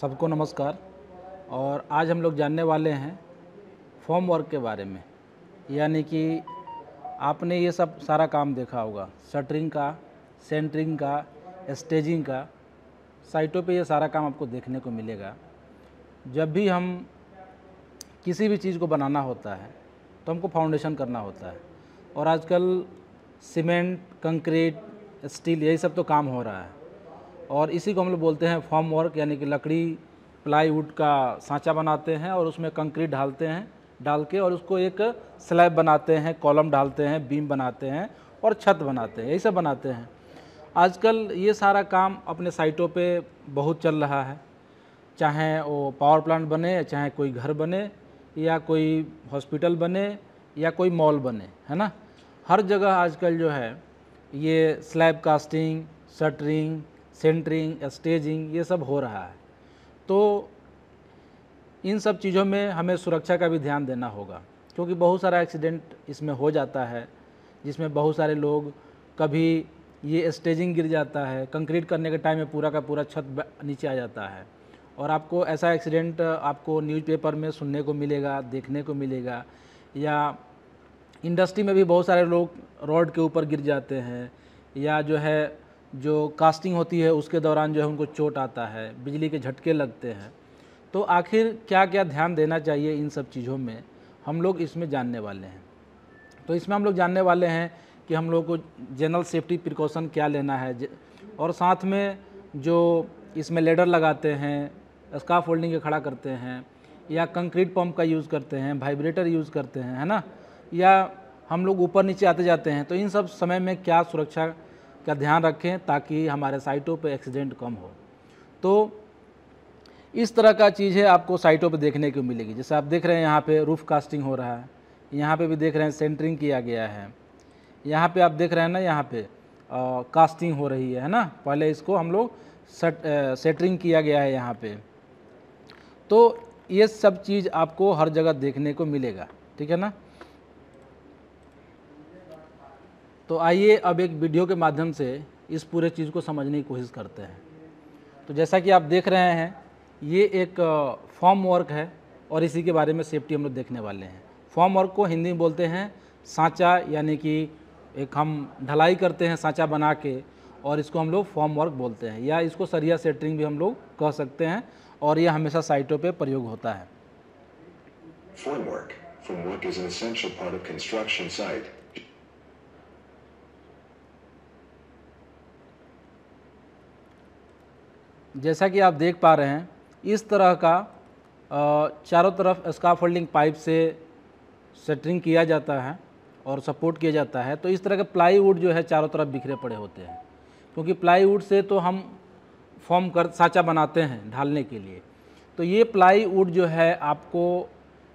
सबको नमस्कार और आज हम लोग जानने वाले हैं फॉर्म वर्क के बारे में यानी कि आपने ये सब सारा काम देखा होगा शटरिंग का सेंटरिंग का स्टेजिंग का साइटों पे ये सारा काम आपको देखने को मिलेगा जब भी हम किसी भी चीज़ को बनाना होता है तो हमको फाउंडेशन करना होता है और आजकल सीमेंट कंक्रीट स्टील यही सब तो काम हो रहा है और इसी को हम लोग बोलते हैं फॉर्म वर्क यानी कि लकड़ी प्लाईवुड का सांचा बनाते हैं और उसमें कंक्रीट डालते हैं डाल के और उसको एक स्लैब बनाते हैं कॉलम डालते हैं बीम बनाते हैं और छत बनाते हैं यही सब बनाते हैं आजकल ये सारा काम अपने साइटों पे बहुत चल रहा है चाहे वो पावर प्लांट बने चाहे कोई घर बने या कोई हॉस्पिटल बने या कोई मॉल बने है ना हर जगह आजकल जो है ये slab casting shuttering centring staging ये सब हो रहा है तो इन सब चीज़ों में हमें सुरक्षा का भी ध्यान देना होगा क्योंकि बहुत सारा एक्सीडेंट इसमें हो जाता है जिसमें बहुत सारे लोग कभी ये स्टेजिंग गिर जाता है कंक्रीट करने के टाइम में पूरा का पूरा छत नीचे आ जाता है और आपको ऐसा एक्सीडेंट आपको न्यूज़पेपर में सुनने को मिलेगा देखने को मिलेगा या इंडस्ट्री में भी बहुत सारे लोग रोड के ऊपर गिर जाते हैं या जो है जो कास्टिंग होती है उसके दौरान जो है उनको चोट आता है बिजली के झटके लगते हैं तो आखिर क्या क्या ध्यान देना चाहिए इन सब चीज़ों में हम लोग इसमें जानने वाले हैं तो इसमें हम लोग जानने वाले हैं कि हम लोगों को जनरल सेफ्टी प्रिकॉशन क्या लेना है और साथ में जो इसमें लेडर लगाते हैं स्काफ होल्डिंग खड़ा करते हैं या कंक्रीट पंप का यूज़ करते हैं वाइब्रेटर यूज़ करते हैं है ना या हम लोग ऊपर नीचे आते जाते हैं तो इन सब समय में क्या सुरक्षा का ध्यान रखें ताकि हमारे साइटों पर एक्सीडेंट कम हो तो इस तरह का चीज़ है आपको साइटों पर देखने को मिलेगी जैसे आप देख रहे हैं यहाँ पे रूफ़ कास्टिंग हो रहा है यहाँ पे भी देख रहे हैं सेंटरिंग किया गया है यहाँ पे आप देख रहे हैं ना यहाँ पे आ, कास्टिंग हो रही है है ना पहले इसको हम लोग सेट, सेटरिंग किया गया है यहाँ पे तो ये सब चीज़ आपको हर जगह देखने को मिलेगा ठीक है ना तो आइए अब एक वीडियो के माध्यम से इस पूरे चीज़ को समझने की कोशिश करते हैं तो जैसा कि आप देख रहे हैं ये एक फॉर्म वर्क है और इसी के बारे में सेफ्टी हम लोग देखने वाले हैं फॉर्म वर्क को हिंदी में बोलते हैं सांचा यानी कि एक हम ढलाई करते हैं सांचा बना के और इसको हम लोग फॉर्म वर्क बोलते हैं या इसको सरिया सेटरिंग भी हम लोग कह सकते हैं और ये हमेशा साइटों पर प्रयोग होता है Formwork. Formwork is an essential part of construction site जैसा कि आप देख पा रहे हैं इस तरह का चारों तरफ स्काफोल्डिंग पाइप से सेटरिंग किया जाता है और सपोर्ट किया जाता है तो इस तरह के प्लाईवुड जो है चारों तरफ बिखरे पड़े होते हैं क्योंकि प्लाईवुड से तो हम फॉर्म कर साँचा बनाते हैं ढालने के लिए तो ये प्लाईवुड जो है आपको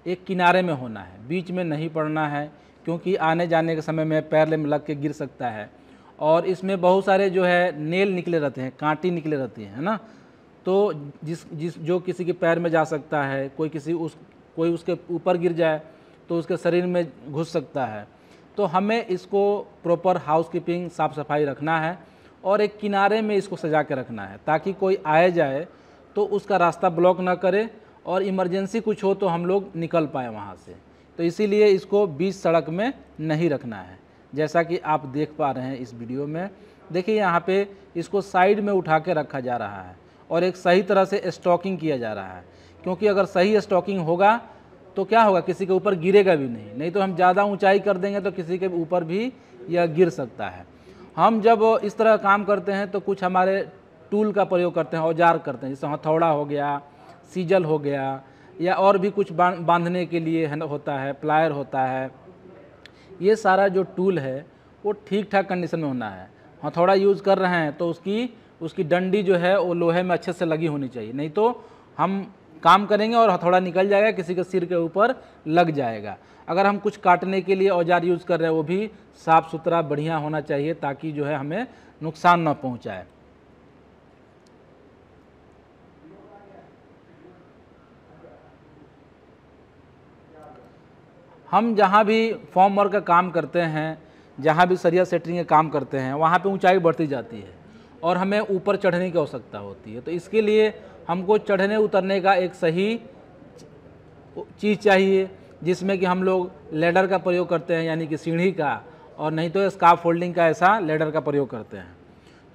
एक किनारे में होना है बीच में नहीं पड़ना है क्योंकि आने जाने के समय में पैर में लग के गिर सकता है और इसमें बहुत सारे जो है नेल निकले रहते हैं कांटी निकले रहती हैं है ना तो जिस जिस जो किसी के पैर में जा सकता है कोई किसी उस कोई उसके ऊपर गिर जाए तो उसके शरीर में घुस सकता है तो हमें इसको प्रॉपर हाउस कीपिंग साफ़ सफाई रखना है और एक किनारे में इसको सजा के रखना है ताकि कोई आए जाए तो उसका रास्ता ब्लॉक ना करे और इमरजेंसी कुछ हो तो हम लोग निकल पाए वहाँ से तो इसीलिए इसको बीच सड़क में नहीं रखना है जैसा कि आप देख पा रहे हैं इस वीडियो में देखिए यहाँ पे इसको साइड में उठा के रखा जा रहा है और एक सही तरह से स्टॉकिंग किया जा रहा है क्योंकि अगर सही स्टॉकिंग होगा तो क्या होगा किसी के ऊपर गिरेगा भी नहीं नहीं तो हम ज़्यादा ऊंचाई कर देंगे तो किसी के ऊपर भी यह गिर सकता है हम जब इस तरह काम करते हैं तो कुछ हमारे टूल का प्रयोग करते हैं औजार करते हैं जैसे हथौड़ा हो गया सीजल हो गया या और भी कुछ बांधने के लिए होता है प्लायर होता है ये सारा जो टूल है वो ठीक ठाक कंडीशन में होना है हथौड़ा हाँ, यूज़ कर रहे हैं तो उसकी उसकी डंडी जो है वो लोहे में अच्छे से लगी होनी चाहिए नहीं तो हम काम करेंगे और हथौड़ा निकल जाएगा किसी के सिर के ऊपर लग जाएगा अगर हम कुछ काटने के लिए औजार यूज़ कर रहे हैं वो भी साफ़ सुथरा बढ़िया होना चाहिए ताकि जो है हमें नुकसान ना पहुँचाए हम जहाँ भी फॉर्म वर्क का काम करते हैं जहाँ भी सरिया सेटरिंग का काम करते हैं वहाँ पे ऊंचाई बढ़ती जाती है और हमें ऊपर चढ़ने की आवश्यकता होती है तो इसके लिए हमको चढ़ने उतरने का एक सही चीज़ चाहिए जिसमें कि हम लोग लेडर का प्रयोग करते हैं यानी कि सीढ़ी का और नहीं तो स्काफ फोल्डिंग का ऐसा लेडर का प्रयोग करते हैं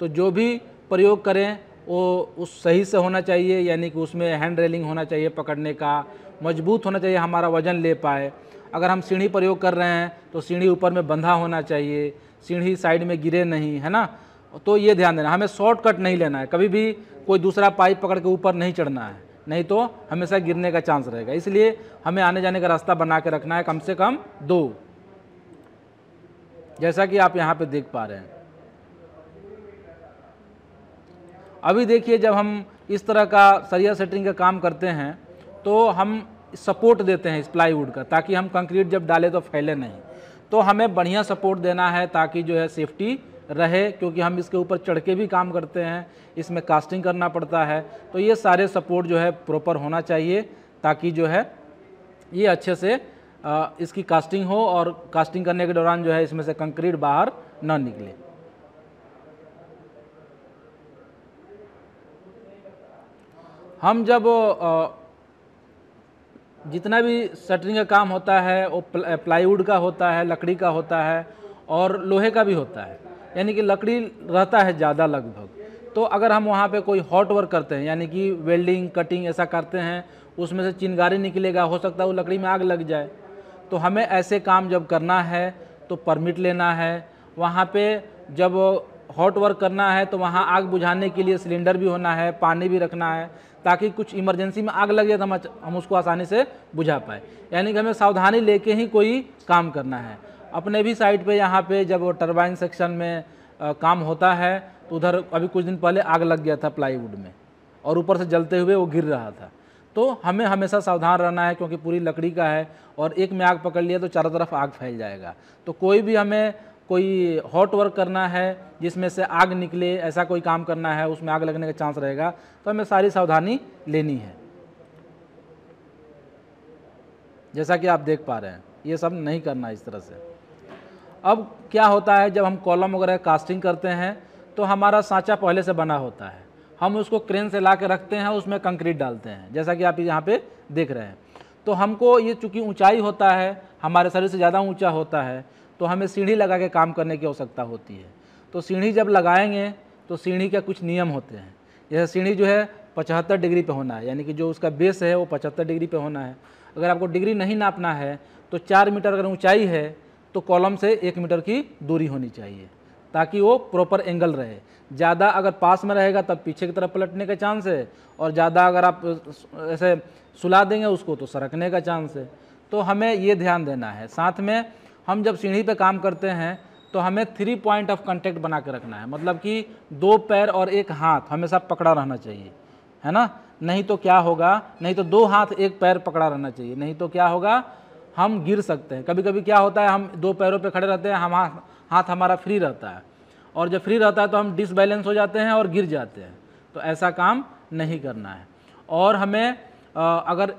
तो जो भी प्रयोग करें वो उस सही से होना चाहिए यानी कि उसमें हैंड रेलिंग होना चाहिए पकड़ने का मजबूत होना चाहिए हमारा वज़न ले पाए अगर हम सीढ़ी प्रयोग कर रहे हैं तो सीढ़ी ऊपर में बंधा होना चाहिए सीढ़ी साइड में गिरे नहीं है ना तो ये ध्यान देना हमें शॉर्टकट नहीं लेना है कभी भी कोई दूसरा पाइप पकड़ के ऊपर नहीं चढ़ना है नहीं तो हमेशा गिरने का चांस रहेगा इसलिए हमें आने जाने का रास्ता बना के रखना है कम से कम दो जैसा कि आप यहाँ पे देख पा रहे हैं अभी देखिए जब हम इस तरह का सरिया सेटिंग का काम करते हैं तो हम सपोर्ट देते हैं इस प्लाईवुड का ताकि हम कंक्रीट जब डालें तो फैले नहीं तो हमें बढ़िया सपोर्ट देना है ताकि जो है सेफ्टी रहे क्योंकि हम इसके ऊपर चढ़ के भी काम करते हैं इसमें कास्टिंग करना पड़ता है तो ये सारे सपोर्ट जो है प्रॉपर होना चाहिए ताकि जो है ये अच्छे से इसकी कास्टिंग हो और कास्टिंग करने के दौरान जो है इसमें से कंक्रीट बाहर न निकले हम जब जितना भी शटरिंग का काम होता है वो प्लाईवुड का होता है लकड़ी का होता है और लोहे का भी होता है यानी कि लकड़ी रहता है ज़्यादा लगभग तो अगर हम वहाँ पे कोई हॉट वर्क करते हैं यानी कि वेल्डिंग कटिंग ऐसा करते हैं उसमें से चिनगारी निकलेगा हो सकता है वो लकड़ी में आग लग जाए तो हमें ऐसे काम जब करना है तो परमिट लेना है वहाँ पर जब हॉट वर्क करना है तो वहाँ आग बुझाने के लिए सिलेंडर भी होना है पानी भी रखना है ताकि कुछ इमरजेंसी में आग लग जाए तो हम हम उसको आसानी से बुझा पाए यानी कि हमें सावधानी लेके ही कोई काम करना है अपने भी साइड पे यहाँ पे जब टरबाइन सेक्शन में आ, काम होता है तो उधर अभी कुछ दिन पहले आग लग गया था प्लाईवुड में और ऊपर से जलते हुए वो गिर रहा था तो हमें हमेशा सावधान रहना है क्योंकि पूरी लकड़ी का है और एक में आग पकड़ लिया तो चारों तरफ आग फैल जाएगा तो कोई भी हमें कोई हॉट वर्क करना है जिसमें से आग निकले ऐसा कोई काम करना है उसमें आग लगने का चांस रहेगा तो हमें सारी सावधानी लेनी है जैसा कि आप देख पा रहे हैं ये सब नहीं करना इस तरह से अब क्या होता है जब हम कॉलम वगैरह कास्टिंग करते हैं तो हमारा सांचा पहले से बना होता है हम उसको क्रेन से ला के रखते हैं उसमें कंक्रीट डालते हैं जैसा कि आप यहाँ पर देख रहे हैं तो हमको ये चूँकि ऊँचाई होता है हमारे शरीर से ज़्यादा ऊँचा होता है तो हमें सीढ़ी लगा के काम करने की आवश्यकता होती है तो सीढ़ी जब लगाएंगे तो सीढ़ी के कुछ नियम होते हैं जैसे सीढ़ी जो है पचहत्तर डिग्री पे होना है यानी कि जो उसका बेस है वो पचहत्तर डिग्री पे होना है अगर आपको डिग्री नहीं नापना है तो चार मीटर अगर ऊंचाई है तो कॉलम से एक मीटर की दूरी होनी चाहिए ताकि वो प्रॉपर एंगल रहे ज़्यादा अगर पास में रहेगा तब पीछे की तरफ पलटने का चांस है और ज़्यादा अगर आप ऐसे सुला देंगे उसको तो सरकने का चांस है तो हमें ये ध्यान देना है साथ में हम जब सीढ़ी पे काम करते हैं तो हमें थ्री पॉइंट ऑफ कंटेक्ट बना के रखना है मतलब कि दो पैर और एक हाथ हमेशा पकड़ा रहना चाहिए है ना नहीं तो क्या होगा नहीं तो दो हाथ एक पैर पकड़ा रहना चाहिए नहीं तो क्या होगा हम गिर सकते हैं कभी कभी क्या होता है हम दो पैरों पे खड़े रहते हैं हम हाथ हाथ हमारा फ्री रहता है और जब फ्री रहता है तो हम डिसबैलेंस हो जाते हैं और गिर जाते हैं तो ऐसा काम नहीं करना है और हमें अगर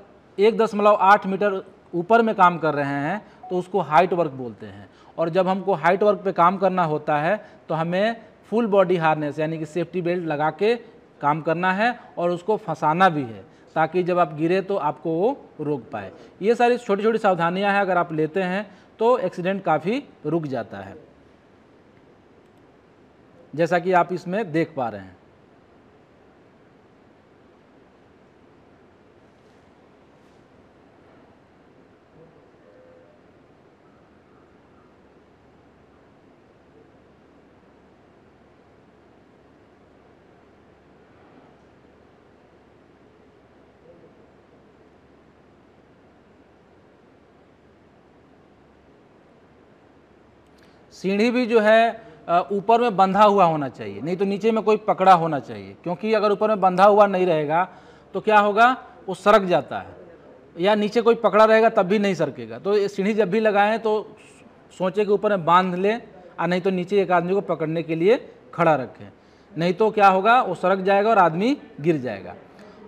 एक दशमलव आठ मीटर ऊपर में काम कर रहे हैं तो उसको हाइट वर्क बोलते हैं और जब हमको हाइट वर्क पे काम करना होता है तो हमें फुल बॉडी हार्नेस यानी कि सेफ्टी बेल्ट लगा के काम करना है और उसको फंसाना भी है ताकि जब आप गिरे तो आपको वो रोक पाए ये सारी छोटी छोटी सावधानियाँ हैं अगर आप लेते हैं तो एक्सीडेंट काफ़ी रुक जाता है जैसा कि आप इसमें देख पा रहे हैं सीढ़ी भी जो है ऊपर में बंधा हुआ होना चाहिए नहीं तो नीचे में कोई पकड़ा होना चाहिए क्योंकि अगर ऊपर में बंधा हुआ नहीं रहेगा तो क्या होगा वो सरक जाता है या नीचे कोई पकड़ा रहेगा तब भी नहीं सरकेगा तो सीढ़ी जब भी लगाएं तो सोचें कि ऊपर में बांध लें और नहीं तो नीचे एक आदमी को पकड़ने के लिए खड़ा रखें नहीं तो क्या होगा वो सरक जाएगा और आदमी गिर जाएगा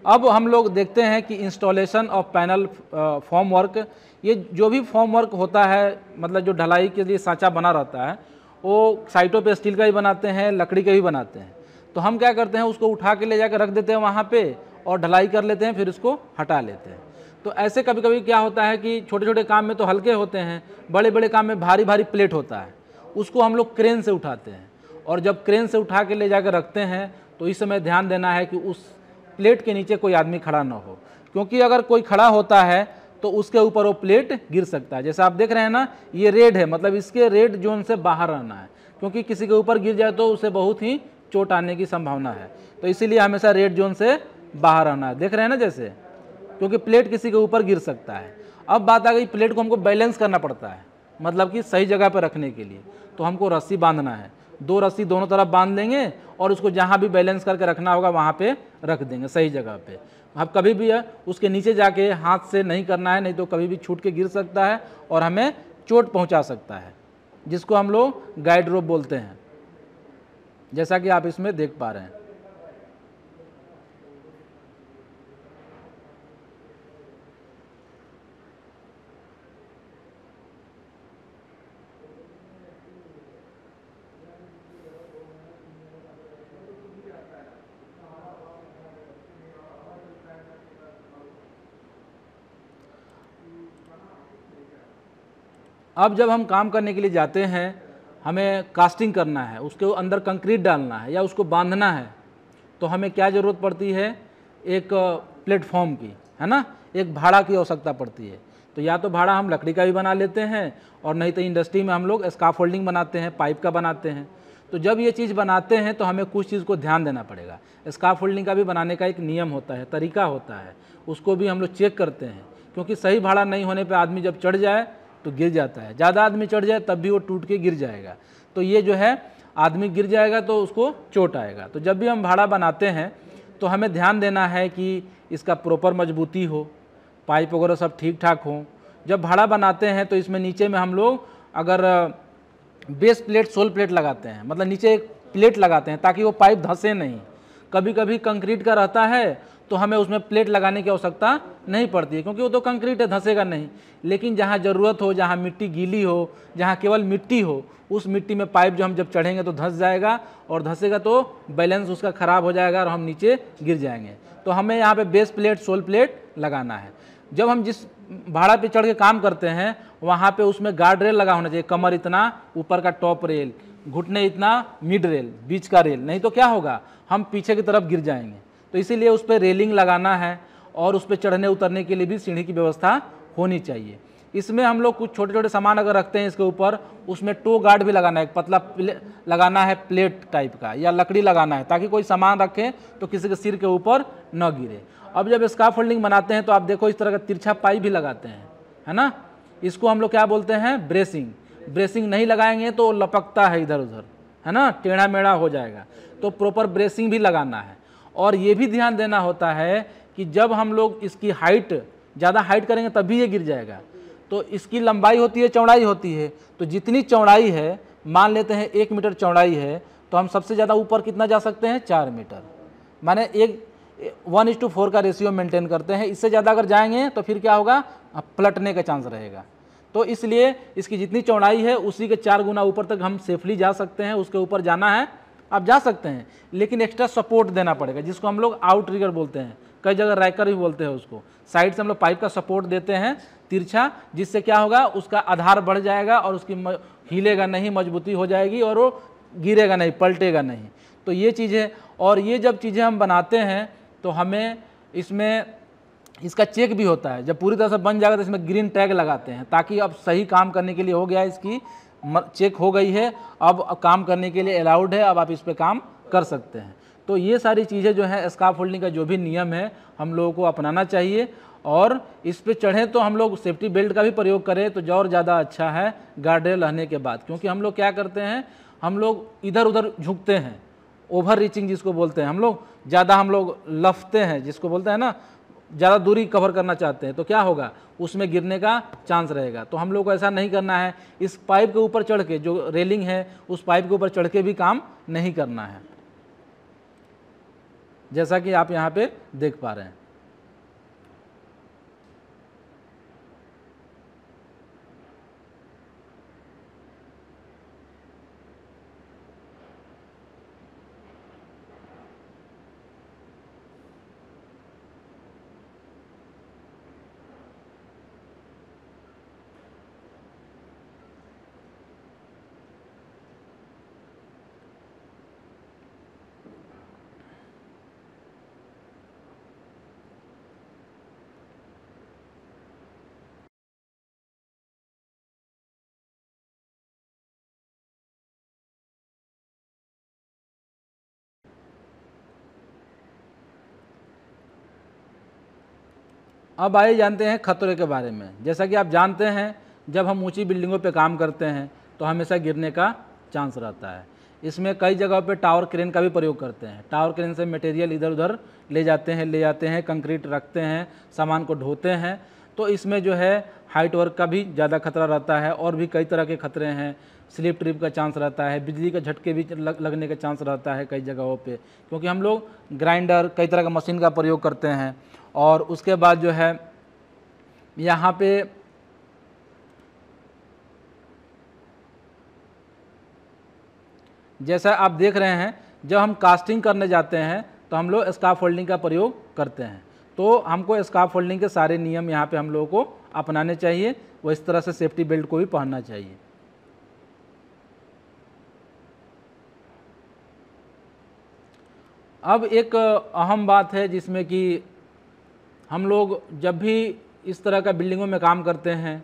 अब हम लोग देखते हैं कि installation of panel formwork ये जो भी फॉर्म वर्क होता है मतलब जो ढलाई के लिए सांचा बना रहता है वो साइटों पे स्टील का भी बनाते हैं लकड़ी का भी बनाते हैं तो हम क्या करते हैं उसको उठा के ले जाकर रख देते हैं वहाँ पे और ढलाई कर लेते हैं फिर उसको हटा लेते हैं तो ऐसे कभी कभी क्या होता है कि छोटे छोटे काम में तो हल्के होते हैं बड़े बड़े काम में भारी भारी प्लेट होता है उसको हम लोग क्रेन से उठाते हैं और जब क्रेन से उठा के ले जाकर रखते हैं तो इस समय ध्यान देना है कि उस प्लेट के नीचे कोई आदमी खड़ा ना हो क्योंकि अगर कोई खड़ा होता है तो उसके ऊपर वो प्लेट गिर सकता है जैसे आप देख रहे हैं ना ये रेड है मतलब इसके रेड जोन से बाहर रहना है क्योंकि किसी के ऊपर गिर जाए तो उसे बहुत ही चोट आने की संभावना है तो इसीलिए हमेशा रेड जोन से बाहर रहना है देख रहे हैं ना जैसे क्योंकि प्लेट किसी के ऊपर गिर सकता है अब बात आ गई प्लेट को हमको बैलेंस करना पड़ता है मतलब कि सही जगह पर रखने के लिए तो हमको रस्सी बांधना है दो रस्सी दोनों तरफ बांध लेंगे और उसको जहाँ भी बैलेंस करके रखना होगा वहाँ पे रख देंगे सही जगह पे अब कभी भी उसके नीचे जाके हाथ से नहीं करना है नहीं तो कभी भी छूट के गिर सकता है और हमें चोट पहुँचा सकता है जिसको हम लोग गाइड रोप बोलते हैं जैसा कि आप इसमें देख पा रहे हैं अब जब हम काम करने के लिए जाते हैं हमें कास्टिंग करना है उसके अंदर कंक्रीट डालना है या उसको बांधना है तो हमें क्या ज़रूरत पड़ती है एक प्लेटफॉर्म की है ना एक भाड़ा की आवश्यकता पड़ती है तो या तो भाड़ा हम लकड़ी का भी बना लेते हैं और नहीं तो इंडस्ट्री में हम लोग स्काफ बनाते हैं पाइप का बनाते हैं तो जब ये चीज़ बनाते हैं तो हमें कुछ चीज़ को ध्यान देना पड़ेगा स्काफ का भी बनाने का एक नियम होता है तरीका होता है उसको भी हम लोग चेक करते हैं क्योंकि सही भाड़ा नहीं होने पर आदमी जब चढ़ जाए तो गिर जाता है ज़्यादा आदमी चढ़ जाए तब भी वो टूट के गिर जाएगा तो ये जो है आदमी गिर जाएगा तो उसको चोट आएगा तो जब भी हम भाड़ा बनाते हैं तो हमें ध्यान देना है कि इसका प्रॉपर मजबूती हो पाइप वगैरह सब ठीक ठाक हो जब भाड़ा बनाते हैं तो इसमें नीचे में हम लोग अगर बेस प्लेट सोल प्लेट लगाते हैं मतलब नीचे एक प्लेट लगाते हैं ताकि वो पाइप धंसे नहीं कभी कभी कंक्रीट का रहता है तो हमें उसमें प्लेट लगाने की आवश्यकता नहीं पड़ती है क्योंकि वो तो कंक्रीट है धंसेगा नहीं लेकिन जहाँ ज़रूरत हो जहाँ मिट्टी गीली हो जहाँ केवल मिट्टी हो उस मिट्टी में पाइप जो हम जब चढ़ेंगे तो धंस जाएगा और धंसेगा तो बैलेंस उसका ख़राब हो जाएगा और हम नीचे गिर जाएंगे तो हमें यहाँ पर बेस प्लेट सोल प्लेट लगाना है जब हम जिस भाड़ा पे चढ़ के काम करते हैं वहाँ पे उसमें गार्ड रेल लगा होना चाहिए कमर इतना ऊपर का टॉप रेल घुटने इतना मिड रेल बीच का रेल नहीं तो क्या होगा हम पीछे की तरफ गिर जाएंगे तो इसीलिए उस पर रेलिंग लगाना है और उस पर चढ़ने उतरने के लिए भी सीढ़ी की व्यवस्था होनी चाहिए इसमें हम लोग कुछ छोटे छोटे सामान अगर रखते हैं इसके ऊपर उसमें टो गार्ड भी लगाना है पतला लगाना है प्लेट टाइप का या लकड़ी लगाना है ताकि कोई सामान रखें तो किसी के सिर के ऊपर न गिरे अब जब स्का फोल्डिंग बनाते हैं तो आप देखो इस तरह का तिरछा पाई भी लगाते हैं है ना इसको हम लोग क्या बोलते हैं ब्रेसिंग ब्रेसिंग नहीं लगाएंगे तो लपकता है इधर उधर है ना टेढ़ा मेढ़ा हो जाएगा तो प्रॉपर ब्रेसिंग भी लगाना है और ये भी ध्यान देना होता है कि जब हम लोग इसकी हाइट ज़्यादा हाइट करेंगे तभी ये गिर जाएगा तो इसकी लंबाई होती है चौड़ाई होती है तो जितनी चौड़ाई है मान लेते हैं एक मीटर चौड़ाई है तो हम सबसे ज़्यादा ऊपर कितना जा सकते हैं चार मीटर माने एक वन इज टू फोर का रेशियो मेंटेन करते हैं इससे ज़्यादा अगर जाएंगे तो फिर क्या होगा पलटने का चांस रहेगा तो इसलिए इसकी जितनी चौड़ाई है उसी के चार गुना ऊपर तक हम सेफली जा सकते हैं उसके ऊपर जाना है आप जा सकते हैं लेकिन एक्स्ट्रा सपोर्ट देना पड़ेगा जिसको हम लोग आउट रिगर बोलते हैं कई जगह राइकर भी बोलते हैं उसको साइड से हम लोग पाइप का सपोर्ट देते हैं तिरछा जिससे क्या होगा उसका आधार बढ़ जाएगा और उसकी हिलेगा नहीं मजबूती हो जाएगी और वो गिरेगा नहीं पलटेगा नहीं तो ये चीज़ें और ये जब चीज़ें हम बनाते हैं तो हमें इसमें इसका चेक भी होता है जब पूरी तरह से बन जाएगा तो इसमें ग्रीन टैग लगाते हैं ताकि अब सही काम करने के लिए हो गया इसकी चेक हो गई है अब काम करने के लिए अलाउड है अब आप इस पर काम कर सकते हैं तो ये सारी चीज़ें जो हैं स्काफ होल्डिंग का जो भी नियम है हम लोगों को अपनाना चाहिए और इस पर चढ़ें तो हम लोग सेफ्टी बेल्ट का भी प्रयोग करें तो और ज़्यादा अच्छा है गार्डरेल रहने के बाद क्योंकि हम लोग क्या करते हैं हम लोग इधर उधर झुकते हैं ओवर रीचिंग जिसको बोलते हैं हम लोग ज़्यादा हम लोग लफते हैं जिसको बोलते हैं ना ज़्यादा दूरी कवर करना चाहते हैं तो क्या होगा उसमें गिरने का चांस रहेगा तो हम लोग को ऐसा नहीं करना है इस पाइप के ऊपर चढ़ के जो रेलिंग है उस पाइप के ऊपर चढ़ के भी काम नहीं करना है जैसा कि आप यहाँ पे देख पा रहे हैं अब आइए जानते हैं खतरे के बारे में जैसा कि आप जानते हैं जब हम ऊंची बिल्डिंगों पर काम करते हैं तो हमेशा गिरने का चांस रहता है इसमें कई जगह पर टावर क्रेन का भी प्रयोग करते हैं टावर क्रेन से मटेरियल इधर उधर ले जाते हैं ले जाते हैं कंक्रीट रखते हैं सामान को ढोते हैं तो इसमें जो है हाइट वर्क का भी ज़्यादा खतरा रहता है और भी कई तरह के खतरे हैं स्लिप ट्रिप का चांस रहता है बिजली के झटके भी लगने का चांस रहता है कई जगहों पे क्योंकि हम लोग ग्राइंडर कई तरह का मशीन का प्रयोग करते हैं और उसके बाद जो है यहाँ पे जैसा आप देख रहे हैं जब हम कास्टिंग करने जाते हैं तो हम लोग स्काफ होल्डिंग का प्रयोग करते हैं तो हमको स्काफ होल्डिंग के सारे नियम यहाँ पे हम लोगों को अपनाने चाहिए वो इस तरह से सेफ्टी बेल्ट को भी पहनना चाहिए अब एक अहम बात है जिसमें कि हम लोग जब भी इस तरह का बिल्डिंगों में काम करते हैं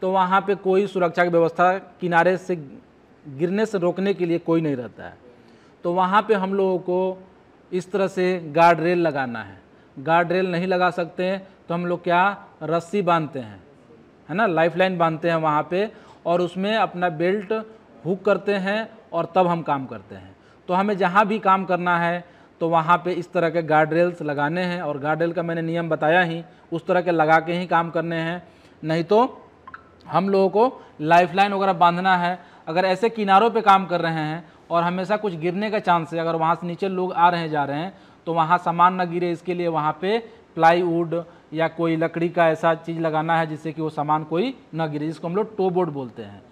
तो वहाँ पे कोई सुरक्षा की व्यवस्था किनारे से गिरने से रोकने के लिए कोई नहीं रहता है तो वहाँ पे हम लोगों को इस तरह से गार्ड रेल लगाना है गार्ड रेल नहीं लगा सकते हैं तो हम लोग क्या रस्सी बांधते हैं है ना लाइफ लाइन बांधते हैं वहाँ पे और उसमें अपना बेल्ट हुक करते हैं और तब हम काम करते हैं तो हमें जहाँ भी काम करना है तो वहाँ पे इस तरह के गार्ड रेल्स लगाने हैं और गार्ड रेल का मैंने नियम बताया ही उस तरह के लगा के ही काम करने हैं नहीं तो हम लोगों को लाइफलाइन वगैरह बांधना है अगर ऐसे किनारों पे काम कर रहे हैं और हमेशा कुछ गिरने का चांस है अगर वहाँ से नीचे लोग आ रहे हैं जा रहे हैं तो वहाँ सामान ना गिरे इसके लिए वहाँ पर प्लाईवुड या कोई लकड़ी का ऐसा चीज़ लगाना है जिससे कि वो सामान कोई ना गिरे जिसको हम लोग टो बोर्ड बोलते हैं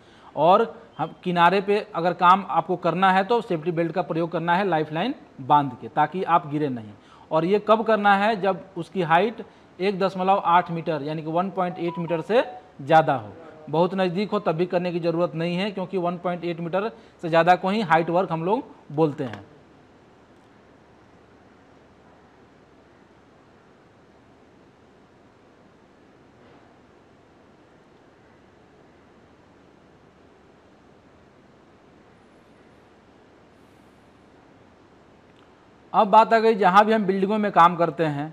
और हम किनारे पे अगर काम आपको करना है तो सेफ्टी बेल्ट का प्रयोग करना है लाइफ लाइन बांध के ताकि आप गिरे नहीं और ये कब करना है जब उसकी हाइट एक दशमलव आठ मीटर यानी कि वन पॉइंट एट मीटर से ज़्यादा हो बहुत नज़दीक हो तब भी करने की ज़रूरत नहीं है क्योंकि 1.8 मीटर से ज़्यादा को ही हाइट वर्क हम लोग बोलते हैं अब बात आ गई जहाँ भी हम बिल्डिंगों में काम करते हैं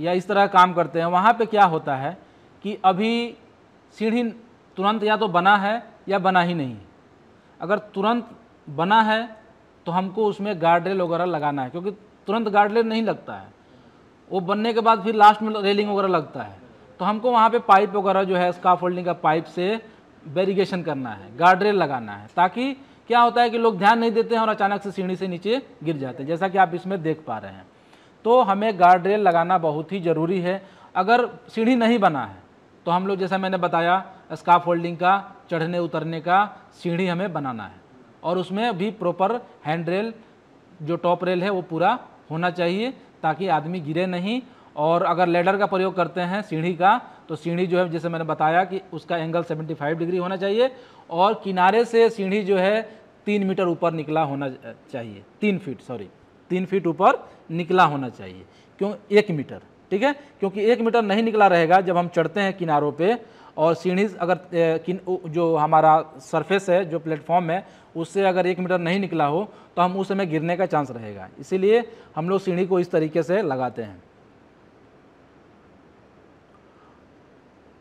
या इस तरह काम करते हैं वहाँ पे क्या होता है कि अभी सीढ़ी तुरंत या तो बना है या बना ही नहीं अगर तुरंत बना है तो हमको उसमें गार्डरेल वगैरह लगाना है क्योंकि तुरंत गार्डरेल नहीं लगता है वो बनने के बाद फिर लास्ट में रेलिंग वगैरह लगता है तो हमको वहाँ पर पाइप वगैरह जो है स्का का पाइप से बेरीगेशन करना है गार्डरेल लगाना है ताकि क्या होता है कि लोग ध्यान नहीं देते हैं और अचानक से सीढ़ी से नीचे गिर जाते हैं जैसा कि आप इसमें देख पा रहे हैं तो हमें गार्ड रेल लगाना बहुत ही ज़रूरी है अगर सीढ़ी नहीं बना है तो हम लोग जैसा मैंने बताया स्काफ होल्डिंग का चढ़ने उतरने का सीढ़ी हमें बनाना है और उसमें भी प्रॉपर हैंड रेल जो टॉप रेल है वो पूरा होना चाहिए ताकि आदमी गिरे नहीं और अगर लेडर का प्रयोग करते हैं सीढ़ी का तो सीढ़ी जो है जैसे मैंने बताया कि उसका एंगल 75 डिग्री होना चाहिए और किनारे से सीढ़ी जो है तीन मीटर ऊपर निकला होना चाहिए तीन फीट सॉरी तीन फीट ऊपर निकला होना चाहिए क्यों एक मीटर ठीक है क्योंकि एक मीटर नहीं निकला रहेगा जब हम चढ़ते हैं किनारों पर और सीढ़ी अगर जो हमारा सरफेस है जो प्लेटफॉर्म है उससे अगर एक मीटर नहीं निकला हो तो हम उस समय गिरने का चांस रहेगा इसीलिए हम लोग सीढ़ी को इस तरीके से लगाते हैं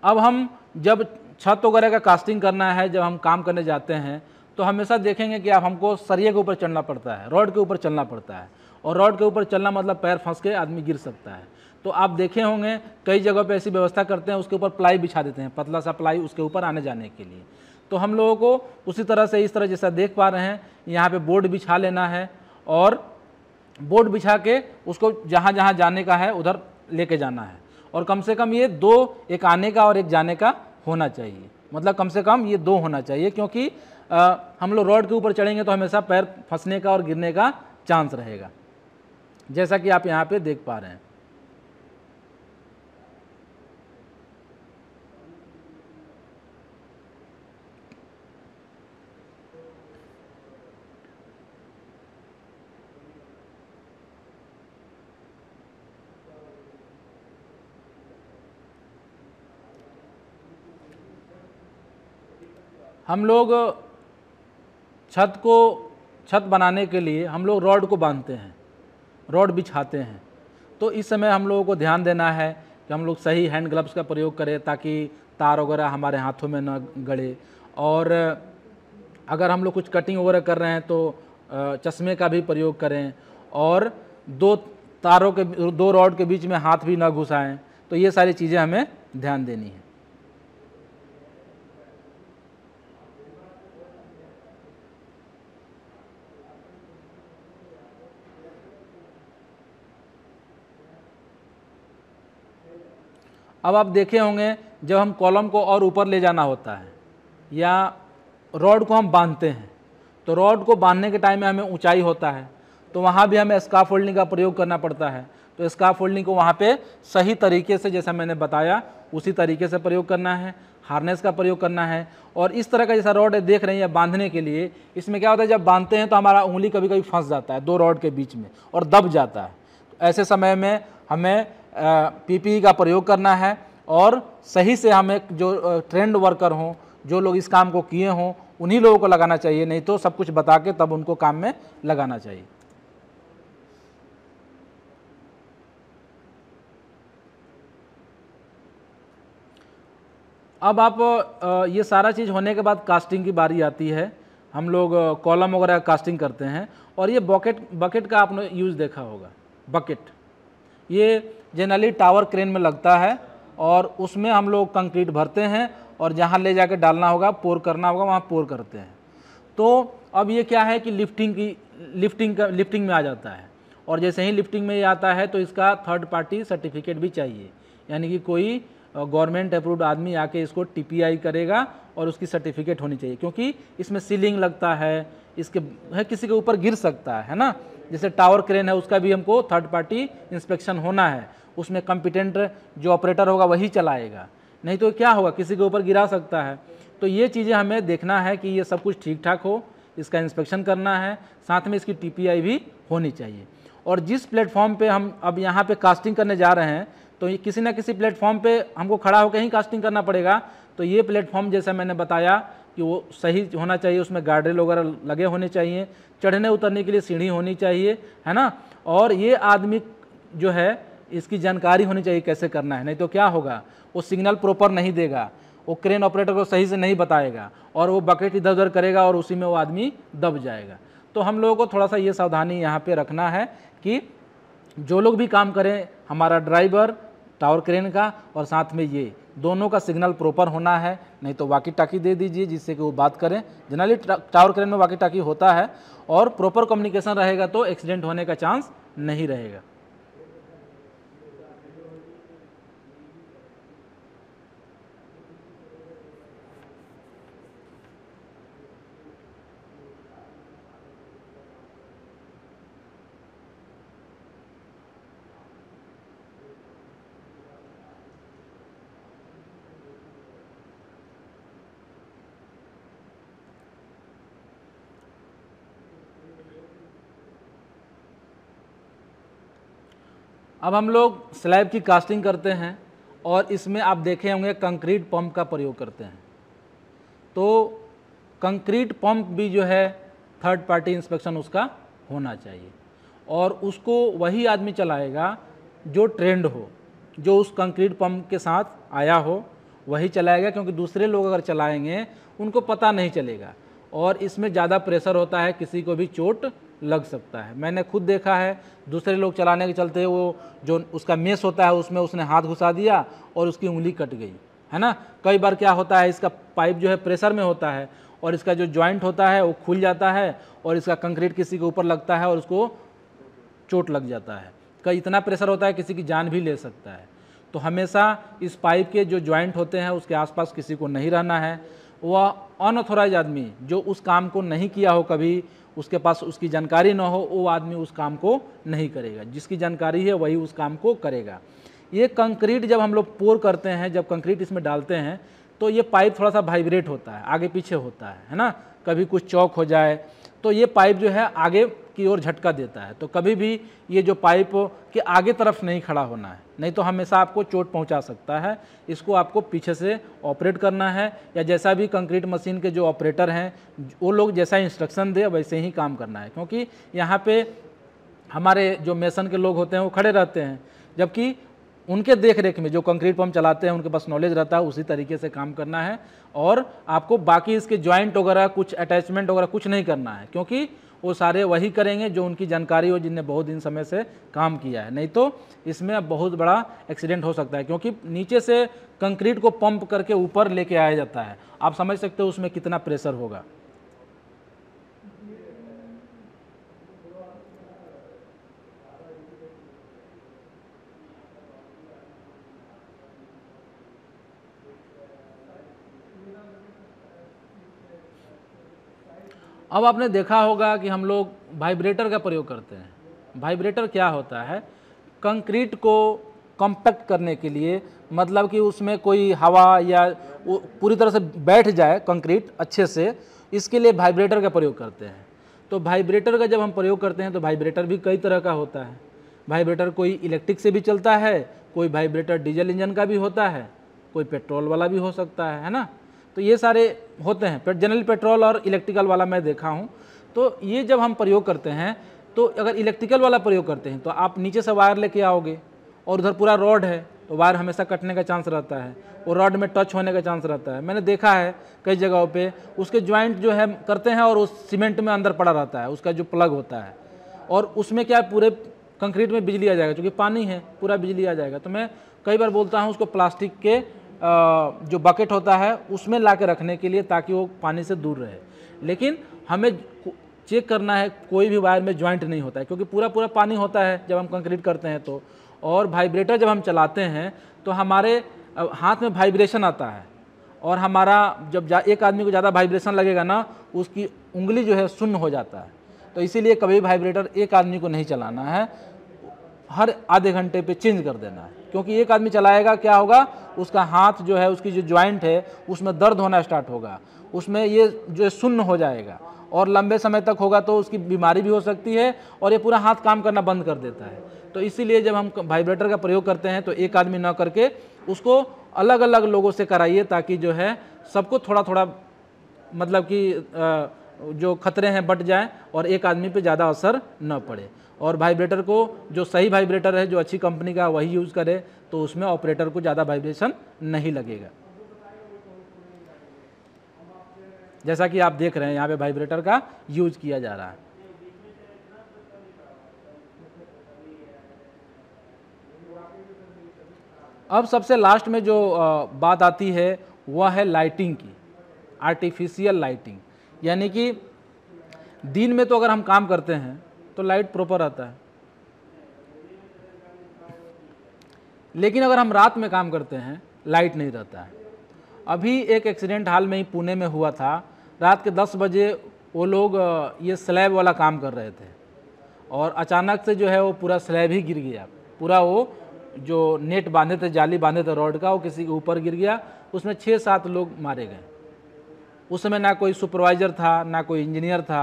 अब हम जब छत वगैरह का कास्टिंग करना है जब हम काम करने जाते हैं तो हमेशा देखेंगे कि आप हमको सरिये के ऊपर चलना पड़ता है रॉड के ऊपर चलना पड़ता है और रॉड के ऊपर चलना मतलब पैर फंस के आदमी गिर सकता है तो आप देखे होंगे कई जगह पे ऐसी व्यवस्था करते हैं उसके ऊपर प्लाई बिछा देते हैं पतला सा प्लाई उसके ऊपर आने जाने के लिए तो हम लोगों को उसी तरह से इस तरह जैसा देख पा रहे हैं यहाँ पर बोर्ड बिछा लेना है और बोर्ड बिछा के उसको जहाँ जहाँ जाने का है उधर लेके जाना है और कम से कम ये दो एक आने का और एक जाने का होना चाहिए मतलब कम से कम ये दो होना चाहिए क्योंकि आ, हम लोग रोड के ऊपर चढ़ेंगे तो हमेशा पैर फंसने का और गिरने का चांस रहेगा जैसा कि आप यहाँ पे देख पा रहे हैं हम लोग छत को छत बनाने के लिए हम लोग रॉड को बांधते हैं रॉड बिछाते हैं तो इस समय हम लोगों को ध्यान देना है कि हम लोग सही हैंड ग्लव्स का प्रयोग करें ताकि तार वगैरह हमारे हाथों में न गड़े और अगर हम लोग कुछ कटिंग वगैरह कर रहे हैं तो चश्मे का भी प्रयोग करें और दो तारों के दो रॉड के बीच में हाथ भी ना घुसाएं तो ये सारी चीज़ें हमें ध्यान देनी है अब आप देखे होंगे जब हम कॉलम को और ऊपर ले जाना होता है या रॉड को हम बांधते हैं तो रॉड को बांधने के टाइम में हमें ऊंचाई होता है तो वहाँ भी हमें स्काफ फोल्डिंग का प्रयोग करना पड़ता है तो स्काफ फोल्डिंग को वहाँ पे सही तरीके से जैसा मैंने बताया उसी तरीके से प्रयोग करना है हार्नेस का प्रयोग करना है और इस तरह का जैसा रॉड देख रहे हैं बांधने के लिए इसमें क्या होता है जब बांधते हैं तो हमारा उंगली कभी कभी फंस जाता है दो रॉड के बीच में और दब जाता है तो ऐसे समय में हमें पीपीई e का प्रयोग करना है और सही से हम एक जो ट्रेंड वर्कर हों जो लोग इस काम को किए हों उन्हीं लोगों को लगाना चाहिए नहीं तो सब कुछ बता के तब उनको काम में लगाना चाहिए अब आप ये सारा चीज़ होने के बाद कास्टिंग की बारी आती है हम लोग कॉलम वगैरह कास्टिंग करते हैं और ये बकेट बकेट का आपने यूज़ देखा होगा बकेट ये जनरली टावर क्रेन में लगता है और उसमें हम लोग कंक्रीट भरते हैं और जहाँ ले जाकर डालना होगा पोर करना होगा वहाँ पोर करते हैं तो अब ये क्या है कि लिफ्टिंग की लिफ्टिंग का लिफ्टिंग में आ जाता है और जैसे ही लिफ्टिंग में आता है तो इसका थर्ड पार्टी सर्टिफिकेट भी चाहिए यानी कि कोई गवर्नमेंट अप्रूव्ड आदमी आके इसको टीपीआई करेगा और उसकी सर्टिफिकेट होनी चाहिए क्योंकि इसमें सीलिंग लगता है इसके है किसी के ऊपर गिर सकता है है ना जैसे टावर क्रेन है उसका भी हमको थर्ड पार्टी इंस्पेक्शन होना है उसमें कंपिटेंट जो ऑपरेटर होगा वही चलाएगा नहीं तो क्या होगा किसी के ऊपर गिरा सकता है तो ये चीज़ें हमें देखना है कि ये सब कुछ ठीक ठाक हो इसका इंस्पेक्शन करना है साथ में इसकी टी भी होनी चाहिए और जिस प्लेटफॉर्म पर हम अब यहाँ पर कास्टिंग करने जा रहे हैं तो ये किसी ना किसी प्लेटफॉर्म पर हमको खड़ा होकर ही कास्टिंग करना पड़ेगा तो ये प्लेटफॉर्म जैसा मैंने बताया कि वो सही होना चाहिए उसमें गार्डरेल वगैरह लगे होने चाहिए चढ़ने उतरने के लिए सीढ़ी होनी चाहिए है ना और ये आदमी जो है इसकी जानकारी होनी चाहिए कैसे करना है नहीं तो क्या होगा वो सिग्नल प्रॉपर नहीं देगा वो क्रेन ऑपरेटर को सही से नहीं बताएगा और वो बकेट इधर उधर करेगा और उसी में वो आदमी दब जाएगा तो हम लोगों को थोड़ा सा ये सावधानी यहाँ पे रखना है कि जो लोग भी काम करें हमारा ड्राइवर टावर क्रेन का और साथ में ये दोनों का सिग्नल प्रॉपर होना है नहीं तो वाकी टाकी दे दीजिए जिससे कि वो बात करें जनरली टावर क्रेन में वाकी टाकी होता है और प्रॉपर कम्युनिकेशन रहेगा तो एक्सीडेंट होने का चांस नहीं रहेगा अब हम लोग स्लैब की कास्टिंग करते हैं और इसमें आप देखे होंगे कंक्रीट पंप का प्रयोग करते हैं तो कंक्रीट पंप भी जो है थर्ड पार्टी इंस्पेक्शन उसका होना चाहिए और उसको वही आदमी चलाएगा जो ट्रेंड हो जो उस कंक्रीट पंप के साथ आया हो वही चलाएगा क्योंकि दूसरे लोग अगर चलाएंगे उनको पता नहीं चलेगा और इसमें ज़्यादा प्रेशर होता है किसी को भी चोट लग सकता है मैंने खुद देखा है दूसरे लोग चलाने के चलते वो जो उसका मेस होता है उसमें उसने हाथ घुसा दिया और उसकी उंगली कट गई है ना कई बार क्या होता है इसका पाइप जो है प्रेशर में होता है और इसका जो जॉइंट होता है वो खुल जाता है और इसका कंक्रीट किसी के ऊपर लगता है और उसको चोट लग जाता है कई इतना प्रेशर होता है किसी की जान भी ले सकता है तो हमेशा इस पाइप के जो जॉइंट होते हैं उसके आसपास किसी को नहीं रहना है वह अनऑथोराइज आदमी जो उस काम को नहीं किया हो कभी उसके पास उसकी जानकारी ना हो वो आदमी उस काम को नहीं करेगा जिसकी जानकारी है वही उस काम को करेगा ये कंक्रीट जब हम लोग पोर करते हैं जब कंक्रीट इसमें डालते हैं तो ये पाइप थोड़ा सा वाइब्रेट होता है आगे पीछे होता है है ना कभी कुछ चौक हो जाए तो ये पाइप जो है आगे की ओर झटका देता है तो कभी भी ये जो पाइप के आगे तरफ नहीं खड़ा होना है नहीं तो हमेशा आपको चोट पहुंचा सकता है इसको आपको पीछे से ऑपरेट करना है या जैसा भी कंक्रीट मशीन के जो ऑपरेटर हैं वो लोग जैसा इंस्ट्रक्शन दे वैसे ही काम करना है क्योंकि यहाँ पे हमारे जो मेसन के लोग होते हैं वो खड़े रहते हैं जबकि उनके देख रेख में जो कंक्रीट पम्प चलाते हैं उनके पास नॉलेज रहता है उसी तरीके से काम करना है और आपको बाकी इसके ज्वाइंट वगैरह कुछ अटैचमेंट वगैरह कुछ नहीं करना है क्योंकि वो सारे वही करेंगे जो उनकी जानकारी हो जिनने बहुत दिन समय से काम किया है नहीं तो इसमें अब बहुत बड़ा एक्सीडेंट हो सकता है क्योंकि नीचे से कंक्रीट को पंप करके ऊपर लेके आया जाता है आप समझ सकते हो उसमें कितना प्रेशर होगा अब आपने देखा होगा कि हम लोग वाइब्रेटर का प्रयोग करते हैं वाइब्रेटर क्या होता है कंक्रीट को कॉम्पैक्ट करने के लिए मतलब कि उसमें कोई हवा या पूरी तरह से बैठ जाए कंक्रीट अच्छे से इसके लिए वाइब्रेटर का प्रयोग करते हैं तो वाइब्रेटर का जब हम प्रयोग करते हैं तो वाइब्रेटर भी कई तरह का होता है वाइब्रेटर कोई इलेक्ट्रिक से भी चलता है कोई वाइब्रेटर डीजल इंजन का भी होता है कोई पेट्रोल वाला भी हो सकता है है ना तो ये सारे होते हैं जनरल पेट्रोल और इलेक्ट्रिकल वाला मैं देखा हूँ तो ये जब हम प्रयोग करते हैं तो अगर इलेक्ट्रिकल वाला प्रयोग करते हैं तो आप नीचे से वायर लेके आओगे और उधर पूरा रॉड है तो वायर हमेशा कटने का चांस रहता है और रॉड में टच होने का चांस रहता है मैंने देखा है कई जगहों पे उसके ज्वाइंट जो है करते हैं और उस सीमेंट में अंदर पड़ा रहता है उसका जो प्लग होता है और उसमें क्या पूरे कंक्रीट में बिजली आ जाएगा क्योंकि पानी है पूरा बिजली आ जाएगा तो मैं कई बार बोलता हूँ उसको प्लास्टिक के जो बकेट होता है उसमें ला के रखने के लिए ताकि वो पानी से दूर रहे लेकिन हमें चेक करना है कोई भी वायर में ज्वाइंट नहीं होता है क्योंकि पूरा पूरा पानी होता है जब हम कंक्रीट करते हैं तो और वाइब्रेटर जब हम चलाते हैं तो हमारे हाथ में वाइब्रेशन आता है और हमारा जब एक आदमी को ज़्यादा वाइब्रेशन लगेगा ना उसकी उंगली जो है शून्य हो जाता है तो इसीलिए कभी वाइब्रेटर एक आदमी को नहीं चलाना है हर आधे घंटे पे चेंज कर देना है क्योंकि एक आदमी चलाएगा क्या होगा उसका हाथ जो है उसकी जो ज्वाइंट है उसमें दर्द होना स्टार्ट होगा उसमें ये जो है सुन्न हो जाएगा और लंबे समय तक होगा तो उसकी बीमारी भी हो सकती है और ये पूरा हाथ काम करना बंद कर देता है तो इसीलिए जब हम वाइब्रेटर का प्रयोग करते हैं तो एक आदमी ना करके उसको अलग अलग लोगों से कराइए ताकि जो है सबको थोड़ा थोड़ा मतलब कि जो खतरे हैं बट जाएं और एक आदमी पे ज़्यादा असर न पड़े और वाइब्रेटर को जो सही वाइब्रेटर है जो अच्छी कंपनी का वही यूज़ करे तो उसमें ऑपरेटर को ज़्यादा वाइब्रेशन नहीं लगेगा जैसा कि आप देख रहे हैं यहाँ पे वाइब्रेटर का यूज किया जा रहा है अब सबसे लास्ट में जो बात आती है वह है लाइटिंग की आर्टिफिशियल लाइटिंग यानी कि दिन में तो अगर हम काम करते हैं तो लाइट प्रॉपर आता है लेकिन अगर हम रात में काम करते हैं लाइट नहीं रहता है अभी एक एक्सीडेंट हाल में ही पुणे में हुआ था रात के 10 बजे वो लोग ये स्लैब वाला काम कर रहे थे और अचानक से जो है वो पूरा स्लैब ही गिर गया पूरा वो जो नेट बांधे थे जाली बांधे थे रॉड का वो किसी के ऊपर गिर गया उसमें छः सात लोग मारे गए उस समय ना कोई सुपरवाइज़र था ना कोई इंजीनियर था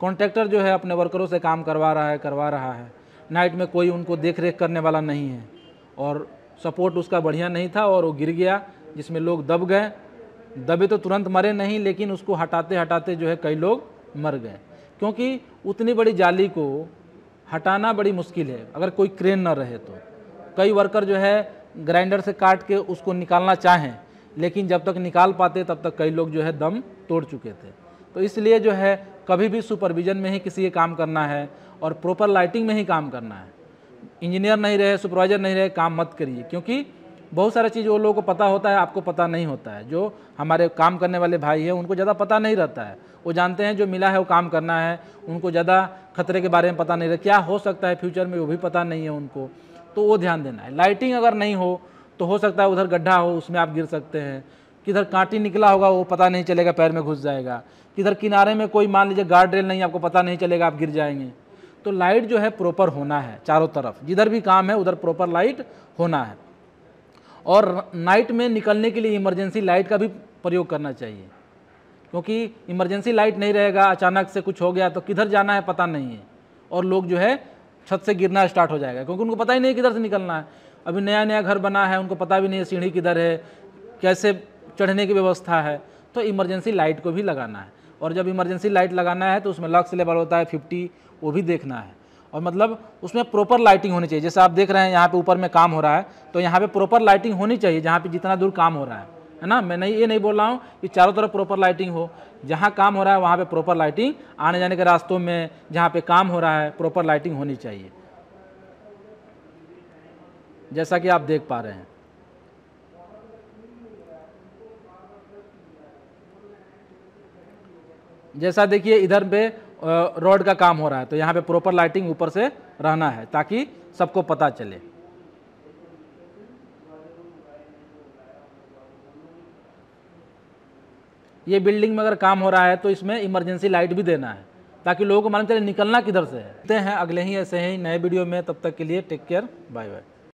कॉन्ट्रैक्टर जो है अपने वर्करों से काम करवा रहा है करवा रहा है नाइट में कोई उनको देख रेख करने वाला नहीं है और सपोर्ट उसका बढ़िया नहीं था और वो गिर गया जिसमें लोग दब गए दबे तो तुरंत मरे नहीं लेकिन उसको हटाते हटाते जो है कई लोग मर गए क्योंकि उतनी बड़ी जाली को हटाना बड़ी मुश्किल है अगर कोई क्रेन न रहे तो कई वर्कर जो है ग्राइंडर से काट के उसको निकालना चाहें लेकिन जब तक निकाल पाते तब तक कई लोग जो है दम तोड़ चुके थे तो इसलिए जो है कभी भी सुपरविज़न में ही किसी के काम करना है और प्रॉपर लाइटिंग में ही काम करना है इंजीनियर नहीं रहे सुपरवाइज़र नहीं रहे काम मत करिए क्योंकि बहुत सारा चीज़ वो लोगों को पता होता है आपको पता नहीं होता है जो हमारे काम करने वाले भाई हैं उनको ज़्यादा पता नहीं रहता है वो जानते हैं जो मिला है वो काम करना है उनको ज़्यादा खतरे के बारे में पता नहीं रहता क्या हो सकता है फ्यूचर में वो भी पता नहीं है उनको तो वो ध्यान देना है लाइटिंग अगर नहीं हो तो हो सकता है उधर गड्ढा हो उसमें आप गिर सकते हैं किधर कांटी निकला होगा वो पता नहीं चलेगा पैर में घुस जाएगा किधर किनारे में कोई मान लीजिए गार्ड रेल नहीं आपको पता नहीं चलेगा आप गिर जाएंगे तो लाइट जो है प्रॉपर होना है चारों तरफ जिधर भी काम है उधर प्रॉपर लाइट होना है और नाइट में निकलने के लिए इमरजेंसी लाइट का भी प्रयोग करना चाहिए क्योंकि इमरजेंसी लाइट नहीं रहेगा अचानक से कुछ हो गया तो किधर जाना है पता नहीं है और लोग जो है छत से गिरना स्टार्ट हो जाएगा क्योंकि उनको पता ही नहीं किधर से निकलना है अभी नया नया घर बना है उनको पता भी नहीं है सीढ़ी किधर है कैसे चढ़ने की व्यवस्था है तो इमरजेंसी लाइट को भी लगाना है और जब इमरजेंसी लाइट लगाना है तो उसमें लक्स लेवल होता है फिफ्टी वो भी देखना है और मतलब उसमें प्रॉपर लाइटिंग होनी चाहिए जैसे आप देख रहे हैं यहाँ पे ऊपर में काम हो रहा है तो यहाँ पे प्रॉपर लाइटिंग होनी चाहिए जहाँ पे जितना दूर काम हो रहा है है ना मैं नहीं ये नहीं बोल रहा हूँ कि चारों तरफ प्रॉपर लाइटिंग हो जहाँ काम हो रहा है वहाँ पे प्रॉपर लाइटिंग आने जाने के रास्तों में जहाँ पे काम हो रहा है प्रॉपर लाइटिंग होनी चाहिए जैसा कि आप देख पा रहे हैं जैसा देखिए इधर पे रोड का काम हो रहा है तो यहाँ पे प्रॉपर लाइटिंग ऊपर से रहना है ताकि सबको पता चले ये बिल्डिंग में अगर काम हो रहा है तो इसमें इमरजेंसी लाइट भी देना है ताकि लोगों को मालूम चले निकलना किधर से है हैं अगले ही ऐसे ही नए वीडियो में तब तक के लिए टेक केयर बाय बाय